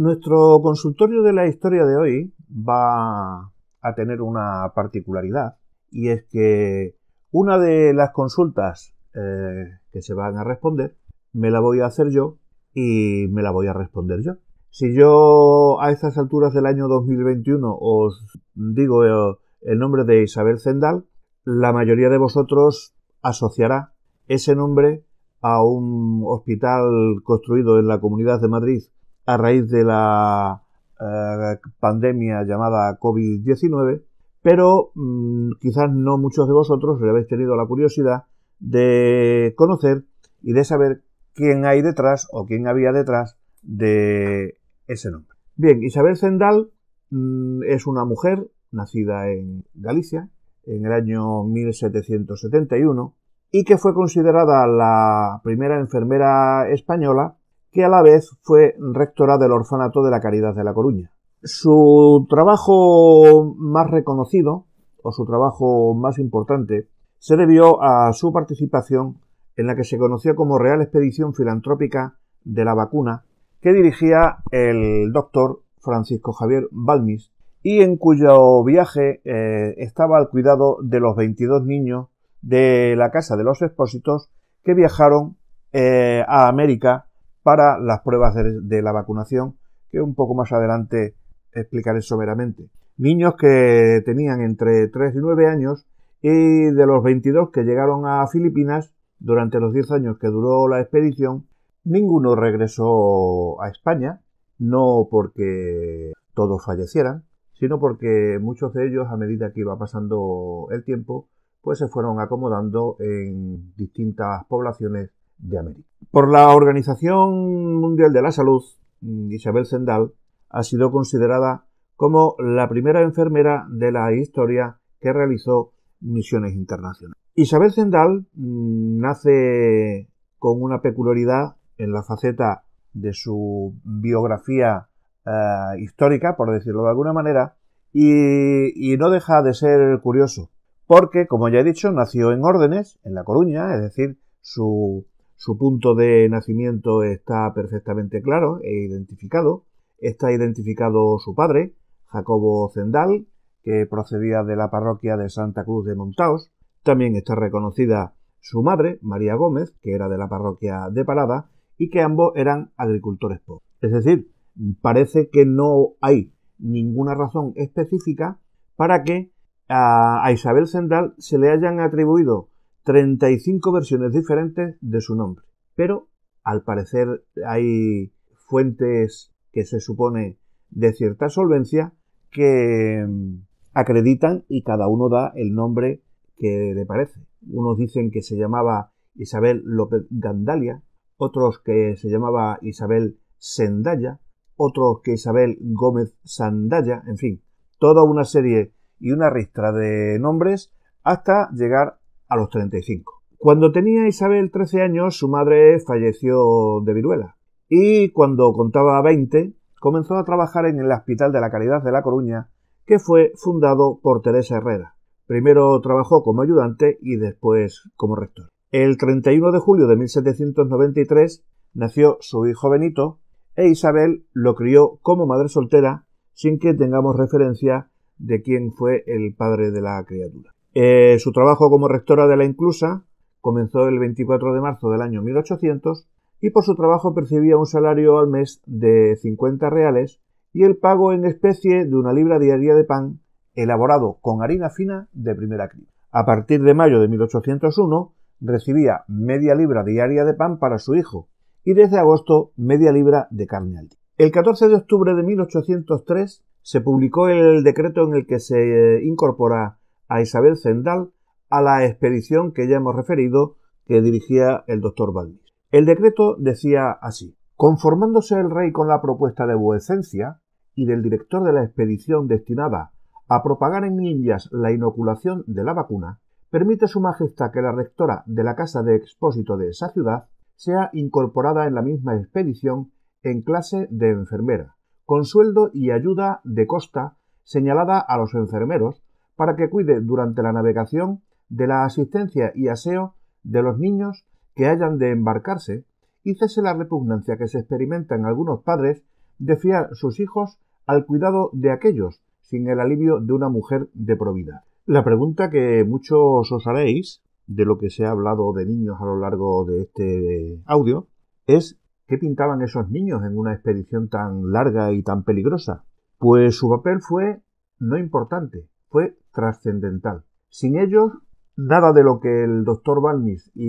Nuestro consultorio de la historia de hoy va a tener una particularidad y es que una de las consultas eh, que se van a responder me la voy a hacer yo y me la voy a responder yo. Si yo a estas alturas del año 2021 os digo eh, el nombre de Isabel Zendal, la mayoría de vosotros asociará ese nombre a un hospital construido en la Comunidad de Madrid a raíz de la eh, pandemia llamada COVID-19, pero mm, quizás no muchos de vosotros le habéis tenido la curiosidad de conocer y de saber quién hay detrás o quién había detrás de ese nombre. Bien, Isabel Zendal mm, es una mujer nacida en Galicia en el año 1771 y que fue considerada la primera enfermera española que a la vez fue rectora del Orfanato de la Caridad de La Coruña. Su trabajo más reconocido, o su trabajo más importante, se debió a su participación en la que se conoció como Real Expedición Filantrópica de la Vacuna, que dirigía el doctor Francisco Javier Balmis, y en cuyo viaje eh, estaba al cuidado de los 22 niños de la Casa de los Expósitos que viajaron eh, a América para las pruebas de, la vacunación, que un poco más adelante explicaré someramente. Niños que tenían entre 3 y 9 años y de los 22 que llegaron a Filipinas durante los 10 años que duró la expedición, ninguno regresó a España, no porque todos fallecieran, sino porque muchos de ellos, a medida que iba pasando el tiempo, pues se fueron acomodando en distintas poblaciones de América. Por la Organización Mundial de la Salud, mm, Isabel Zendal ha sido considerada como la primera enfermera de la historia que realizó misiones internacionales. Isabel Zendal mm, nace con una peculiaridad en la faceta de su biografía eh, histórica, por decirlo de alguna manera, y no deja de ser curioso, porque, como ya he dicho, nació en Órdenes, en La Coruña, es decir, su su punto de nacimiento está perfectamente claro e identificado. Está identificado su padre, Jacobo Zendal, que procedía de la parroquia de Santa Cruz de Montaos. También está reconocida su madre, María Gómez, que era de la parroquia de Parada, y que ambos eran agricultores pobres. Es decir, parece que no hay ninguna razón específica para que a, Isabel Zendal se le hayan atribuido 35 versiones diferentes de su nombre. Pero al parecer hay fuentes que se supone de cierta solvencia que mm, acreditan y cada uno da el nombre que le parece. Unos dicen que se llamaba Isabel López Gandalia, otros que se llamaba Isabel Sendaya, otros que Isabel Gómez Sandalla, en fin, toda una serie y una ristra de nombres hasta llegar a los 35. Cuando tenía Isabel 13 años, su madre falleció de viruela. Y cuando contaba 20, comenzó a trabajar en el Hospital de la Caridad de La Coruña, que fue fundado por Teresa Herrera. Primero trabajó como ayudante y después como rector. El 31 de julio de 1793 nació su hijo Benito e Isabel lo crió como madre soltera sin que tengamos referencia de quién fue el padre de la criatura. Eh, su trabajo como rectora de la Inclusa comenzó el 24 de marzo del año 1800 y por su trabajo percibía un salario al mes de 50 reales y el pago en especie de una libra diaria de pan elaborado con harina fina de primera criba. A partir de mayo de 1801 recibía media libra diaria de pan para su hijo y desde agosto media libra de carne al día. El 14 de octubre de 1803 se publicó el decreto en el que se eh, incorpora a Isabel Zendal a la expedición que ya hemos referido que dirigía el doctor Valdés. El decreto decía así: Conformándose el rey con la propuesta de Vuecencia y del director de la expedición destinada a propagar en Indias la inoculación de la vacuna, permite su majestad que la rectora de la casa de expósito de esa ciudad sea incorporada en la misma expedición en clase de enfermera, con sueldo y ayuda de costa señalada a los enfermeros para que cuide durante la navegación de la asistencia y aseo de los niños que hayan de embarcarse y cese la repugnancia que se experimenta en algunos padres de fiar sus hijos al cuidado de aquellos sin el alivio de una mujer de provida. La pregunta que muchos os haréis de lo que se ha hablado de niños a lo largo de este audio es ¿qué pintaban esos niños en una expedición tan larga y tan peligrosa? Pues su papel fue no importante, fue trascendental. Sin ellos, nada de lo que el doctor Balmis e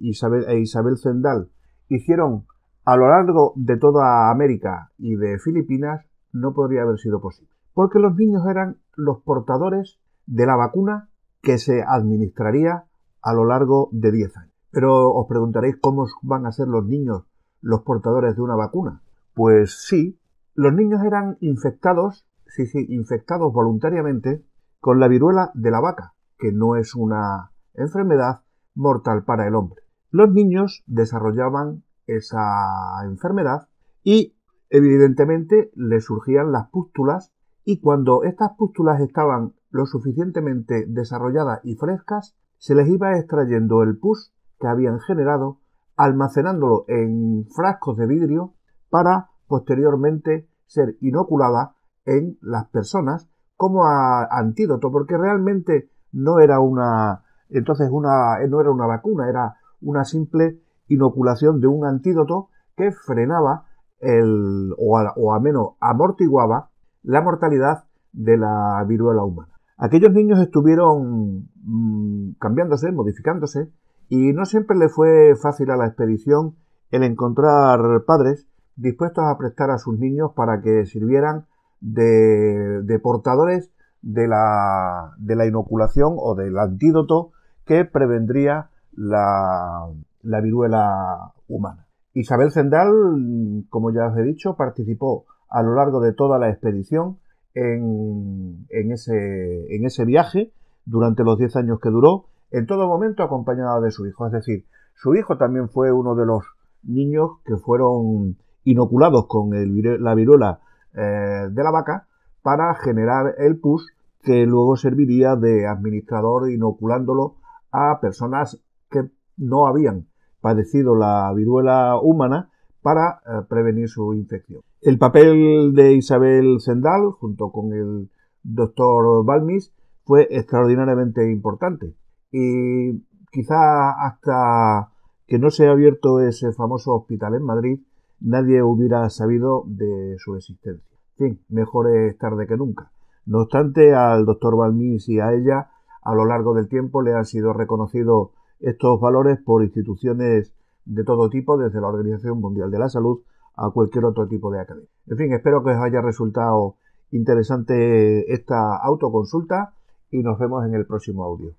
Isabel Zendal hicieron a lo largo de toda América y de Filipinas no podría haber sido posible. Porque los niños eran los portadores de la vacuna que se administraría a lo largo de 10 años. Pero os preguntaréis cómo van a ser los niños los portadores de una vacuna. Pues sí, los niños eran infectados, sí, sí, infectados voluntariamente con la viruela de la vaca, que no es una enfermedad mortal para el hombre. Los niños desarrollaban esa enfermedad y evidentemente le surgían las pústulas y cuando estas pústulas estaban lo suficientemente desarrolladas y frescas, se les iba extrayendo el pus que habían generado, almacenándolo en frascos de vidrio para posteriormente ser inoculada en las personas como antídoto, porque realmente no era una, entonces una, no era una vacuna, era una simple inoculación de un antídoto que frenaba el, o, a, menos amortiguaba la mortalidad de la viruela humana. Aquellos niños estuvieron mm, cambiándose, modificándose, y no siempre le fue fácil a la expedición el encontrar padres dispuestos a prestar a sus niños para que sirvieran de, portadores de la, inoculación o del antídoto que prevendría la, viruela humana. Isabel Zendal, como ya os he dicho, participó a lo largo de toda la expedición en, en, ese, viaje durante los 10 años que duró, en todo momento acompañada de su hijo. Es decir, su hijo también fue uno de los niños que fueron inoculados con la viruela eh, de la vaca para generar el pus que luego serviría de administrador inoculándolo a personas que no habían padecido la viruela humana para eh, prevenir su infección. El papel de Isabel Zendal junto con el doctor Balmis fue extraordinariamente importante y quizá hasta que no se ha abierto ese famoso hospital en Madrid nadie hubiera sabido de su existencia. En fin, mejor es tarde que nunca. No obstante, al doctor Balmís y a ella, a lo largo del tiempo, le han sido reconocidos estos valores por instituciones de todo tipo, desde la Organización Mundial de la Salud a cualquier otro tipo de academia. En fin, espero que os haya resultado interesante esta autoconsulta y nos vemos en el próximo audio.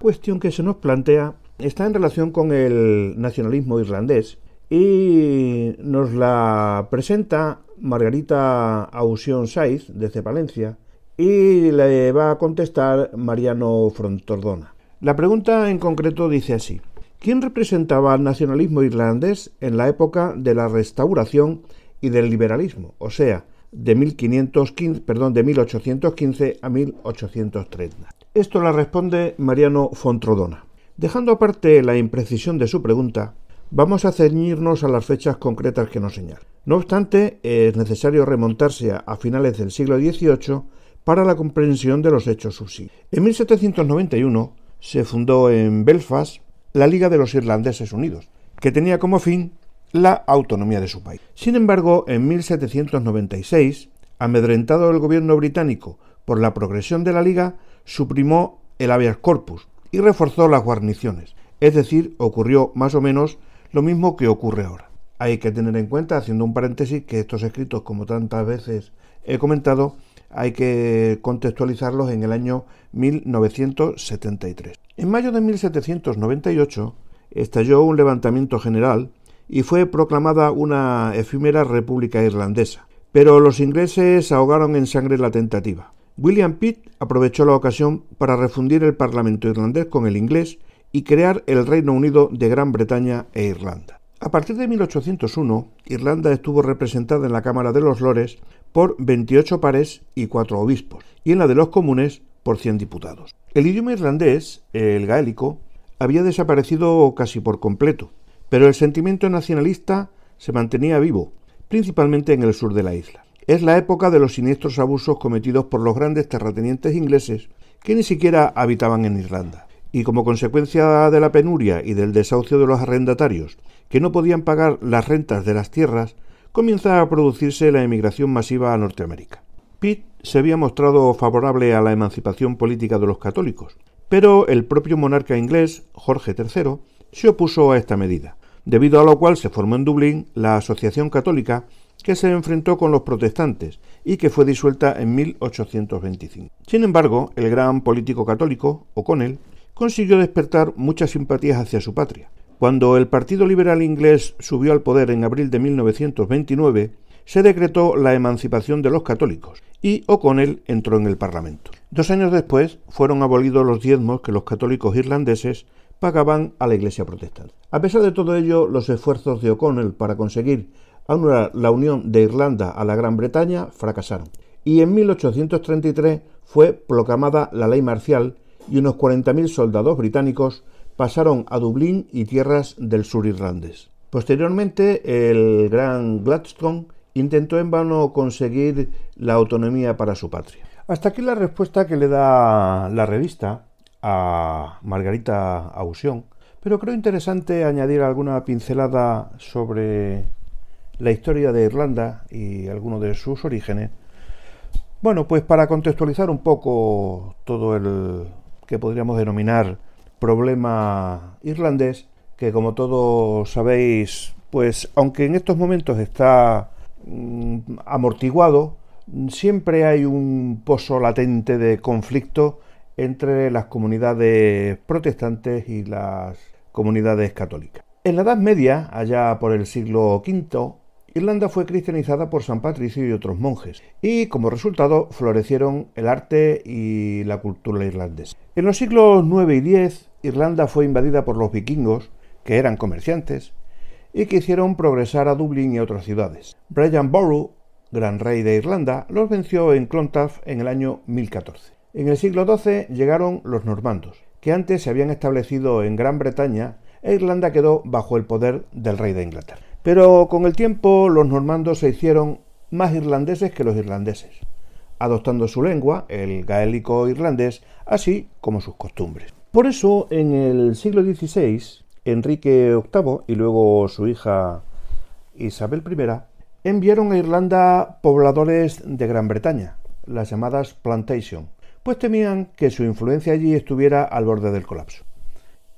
Cuestión que se nos plantea está en relación con el nacionalismo irlandés y nos la presenta Margarita Ausión Saiz, desde Valencia, y le va a contestar Mariano Frontordona. La pregunta en concreto dice así. ¿Quién representaba al nacionalismo irlandés en la época de la restauración y del liberalismo? O sea, de, 1515, perdón, de 1815 a 1830. Esto la responde Mariano Fontordona... Dejando aparte la imprecisión de su pregunta, Vamos a ceñirnos a las fechas concretas que nos señalan. No obstante, es necesario remontarse a finales del siglo XVIII para la comprensión de los hechos subsiguientes. En 1791 se fundó en Belfast la Liga de los Irlandeses Unidos, que tenía como fin la autonomía de su país. Sin embargo, en 1796, amedrentado el gobierno británico por la progresión de la Liga, suprimó el habeas corpus y reforzó las guarniciones, es decir, ocurrió más o menos lo mismo que ocurre ahora. Hay que tener en cuenta, haciendo un paréntesis, que estos escritos, como tantas veces he comentado, hay que contextualizarlos en el año 1973. En mayo de 1798 estalló un levantamiento general y fue proclamada una efímera república irlandesa, pero los ingleses ahogaron en sangre la tentativa. William Pitt aprovechó la ocasión para refundir el Parlamento irlandés con el inglés y crear el Reino Unido de Gran Bretaña e Irlanda. A partir de 1801, Irlanda estuvo representada en la Cámara de los Lores por 28 pares y 4 obispos, y en la de los comunes por 100 diputados. El idioma irlandés, el gaélico, había desaparecido casi por completo, pero el sentimiento nacionalista se mantenía vivo, principalmente en el sur de la isla. Es la época de los siniestros abusos cometidos por los grandes terratenientes ingleses que ni siquiera habitaban en Irlanda y como consecuencia de la penuria y del desahucio de los arrendatarios, que no podían pagar las rentas de las tierras, comienza a producirse la emigración masiva a Norteamérica. Pitt se había mostrado favorable a la emancipación política de los católicos, pero el propio monarca inglés, Jorge III, se opuso a esta medida, debido a lo cual se formó en Dublín la Asociación Católica que se enfrentó con los protestantes y que fue disuelta en 1825. Sin embargo, el gran político católico, O'Connell, consiguió despertar muchas simpatías hacia su patria. Cuando el Partido Liberal inglés subió al poder en abril de 1929, se decretó la emancipación de los católicos y O'Connell entró en el Parlamento. Dos años después fueron abolidos los diezmos que los católicos irlandeses pagaban a la Iglesia protestante. A pesar de todo ello, los esfuerzos de O'Connell para conseguir anular la unión de Irlanda a la Gran Bretaña fracasaron y en 1833 fue proclamada la ley marcial y unos 40.000 soldados británicos pasaron a Dublín y tierras del sur irlandés. Posteriormente, el gran Gladstone intentó en vano conseguir la autonomía para su patria. Hasta aquí la respuesta que le da la revista a Margarita Ausión, pero creo interesante añadir alguna pincelada sobre la historia de Irlanda y algunos de sus orígenes. Bueno, pues para contextualizar un poco todo el que podríamos denominar problema irlandés, que como todos sabéis, pues aunque en estos momentos está mm, amortiguado, siempre hay un pozo latente de conflicto entre las comunidades protestantes y las comunidades católicas. En la Edad Media, allá por el siglo V, Irlanda fue cristianizada por San Patricio y otros monjes, y como resultado florecieron el arte y la cultura irlandesa. En los siglos IX y X, Irlanda fue invadida por los vikingos, que eran comerciantes, y que hicieron progresar a Dublín y otras ciudades. Brian Boru, gran rey de Irlanda, los venció en Clontarf en el año 1014. En el siglo XII llegaron los normandos, que antes se habían establecido en Gran Bretaña e Irlanda quedó bajo el poder del rey de Inglaterra. Pero con el tiempo los normandos se hicieron más irlandeses que los irlandeses adoptando su lengua, el gaélico irlandés, así como sus costumbres. Por eso, en el siglo XVI, Enrique VIII y luego su hija Isabel I enviaron a Irlanda pobladores de Gran Bretaña, las llamadas plantation, pues temían que su influencia allí estuviera al borde del colapso.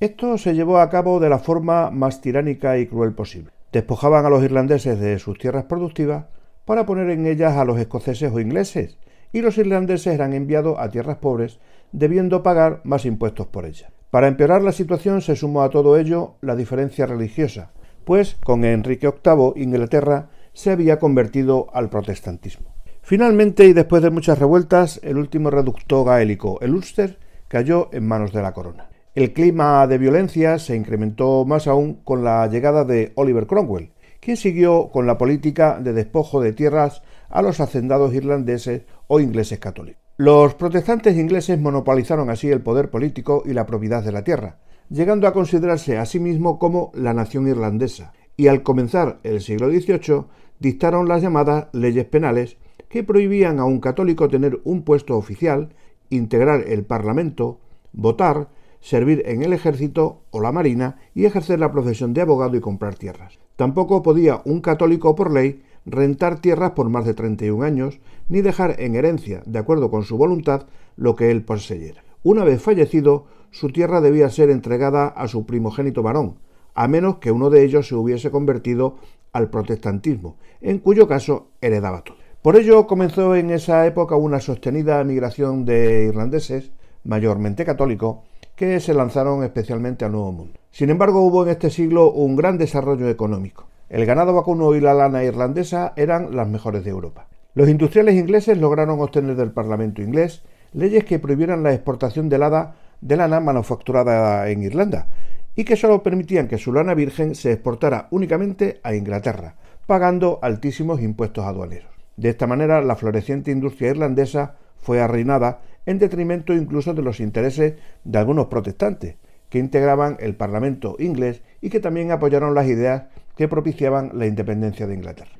Esto se llevó a cabo de la forma más tiránica y cruel posible. Despojaban a los irlandeses de sus tierras productivas para poner en ellas a los escoceses o ingleses, y los irlandeses eran enviados a tierras pobres, debiendo pagar más impuestos por ellas. Para empeorar la situación se sumó a todo ello la diferencia religiosa, pues con Enrique VIII Inglaterra se había convertido al protestantismo. Finalmente, y después de muchas revueltas, el último reducto gaélico, el Ulster, cayó en manos de la corona. El clima de violencia se incrementó más aún con la llegada de Oliver Cromwell, quien siguió con la política de despojo de tierras a los hacendados irlandeses o ingleses católicos. Los protestantes ingleses monopolizaron así el poder político y la propiedad de la tierra, llegando a considerarse a sí mismo como la nación irlandesa, y al comenzar el siglo XVIII dictaron las llamadas leyes penales que prohibían a un católico tener un puesto oficial, integrar el Parlamento, votar, servir en el ejército o la marina y ejercer la profesión de abogado y comprar tierras. Tampoco podía un católico por ley rentar tierras por más de 31 años, ni dejar en herencia, de acuerdo con su voluntad, lo que él poseyera. Una vez fallecido, su tierra debía ser entregada a su primogénito varón, a menos que uno de ellos se hubiese convertido al protestantismo, en cuyo caso heredaba todo. Por ello comenzó en esa época una sostenida migración de irlandeses, mayormente católicos, que se lanzaron especialmente al Nuevo Mundo. Sin embargo, hubo en este siglo un gran desarrollo económico. El ganado vacuno y la lana irlandesa eran las mejores de Europa. Los industriales ingleses lograron obtener del Parlamento inglés leyes que prohibieran la exportación de lana, de lana manufacturada en Irlanda y que solo permitían que su lana virgen se exportara únicamente a Inglaterra, pagando altísimos impuestos aduaneros. De esta manera, la floreciente industria irlandesa fue arruinada en detrimento incluso de los intereses de algunos protestantes, que integraban el Parlamento inglés y que también apoyaron las ideas que propiciaban la independencia de Inglaterra.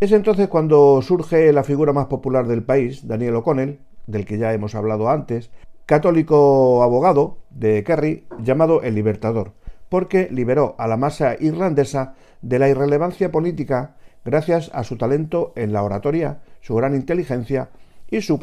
Es entonces cuando surge la figura más popular del país, Daniel O'Connell, del que ya hemos hablado antes, católico abogado de Kerry, llamado el Libertador, porque liberó a la masa irlandesa de la irrelevancia política gracias a su talento en la oratoria, su gran inteligencia y su,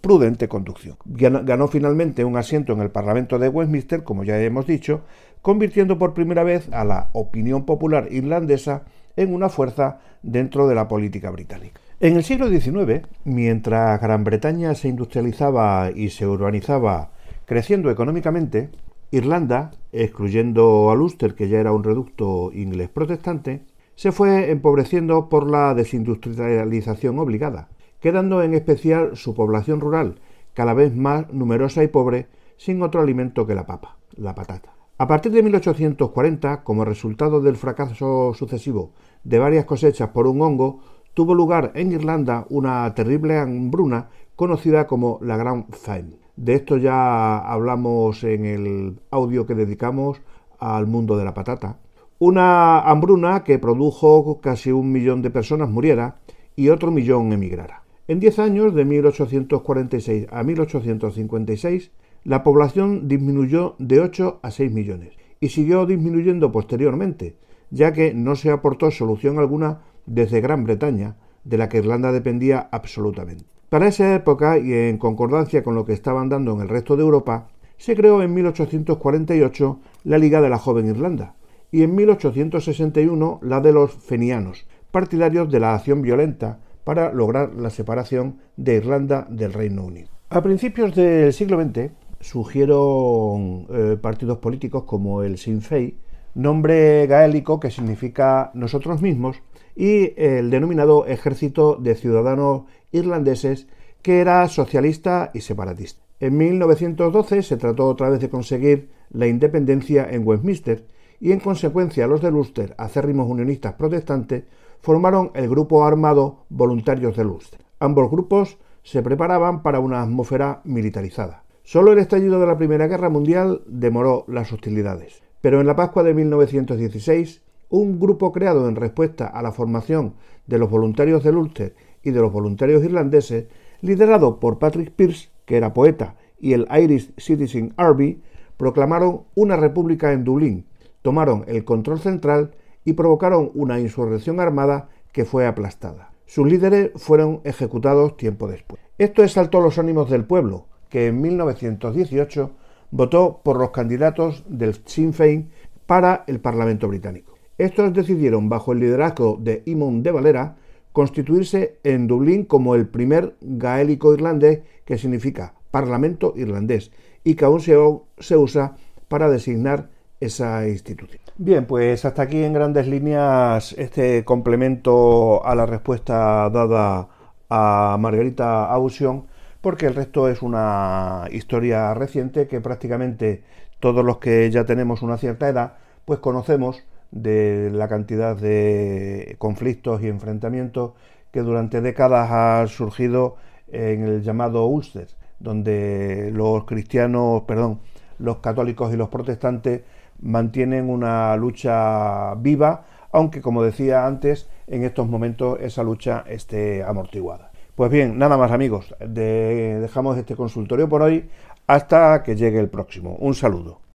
prudente conducción. ganó finalmente un asiento en el Parlamento de Westminster, como ya hemos dicho, convirtiendo por primera vez a la opinión popular irlandesa en una fuerza dentro de la política británica. En el siglo XIX, mientras Gran Bretaña se industrializaba y se urbanizaba creciendo económicamente, Irlanda, excluyendo a Ulster, que ya era un reducto inglés protestante, se fue empobreciendo por la desindustrialización obligada, quedando en especial su población rural, cada vez más numerosa y pobre, sin otro alimento que la papa, la patata. A partir de 1840, como resultado del fracaso sucesivo de varias cosechas por un hongo, tuvo lugar en Irlanda una terrible hambruna conocida como la Gran Famine. De esto ya hablamos en el audio que dedicamos al mundo de la patata. Una hambruna que produjo casi un millón de personas muriera y otro millón emigrara. En 10 años, de 1846 a 1856, la población disminuyó de 8 a 6 millones y siguió disminuyendo posteriormente, ya que no se aportó solución alguna desde Gran Bretaña, de la que Irlanda dependía absolutamente. Para esa época, y en concordancia con lo que estaban dando en el resto de Europa, se creó en 1848 la Liga de la Joven Irlanda y en 1861 la de los fenianos, partidarios de la acción violenta para lograr la separación de Irlanda del Reino Unido. A principios del siglo XX, surgieron eh, partidos políticos como el Sinn Féin, nombre gaélico que significa nosotros mismos, y el denominado Ejército de Ciudadanos Irlandeses, que era socialista y separatista. En 1912 se trató otra vez de conseguir la independencia en Westminster y en consecuencia los de Ulster, acérrimos unionistas protestantes, formaron el grupo armado Voluntarios de Ulster. Ambos grupos se preparaban para una atmósfera militarizada. Solo el estallido de la Primera Guerra Mundial demoró las hostilidades, pero en la Pascua de 1916, un grupo creado en respuesta a la formación de los voluntarios del Ulster y de los voluntarios irlandeses, liderado por Patrick Pearse, que era poeta, y el Irish Citizen Army, proclamaron una república en Dublín, tomaron el control central y provocaron una insurrección armada que fue aplastada. Sus líderes fueron ejecutados tiempo después. Esto exaltó los ánimos del pueblo, que en 1918 votó por los candidatos del Sinn Féin para el Parlamento británico. Estos decidieron, bajo el liderazgo de Imon de Valera, constituirse en Dublín como el primer gaélico irlandés, que significa Parlamento irlandés, y que aún se usa para designar esa institución. Bien, pues hasta aquí en grandes líneas este complemento a la respuesta dada a Margarita Ausion porque el resto es una historia reciente que prácticamente todos los que ya tenemos una cierta edad, pues conocemos de la cantidad de conflictos y enfrentamientos que durante décadas ha surgido en el llamado Ulster, donde los cristianos, perdón, los católicos y los protestantes mantienen una lucha viva, aunque como decía antes, en estos momentos esa lucha esté amortiguada. Pues bien, nada más amigos, dejamos este consultorio por hoy hasta que llegue el próximo. Un saludo.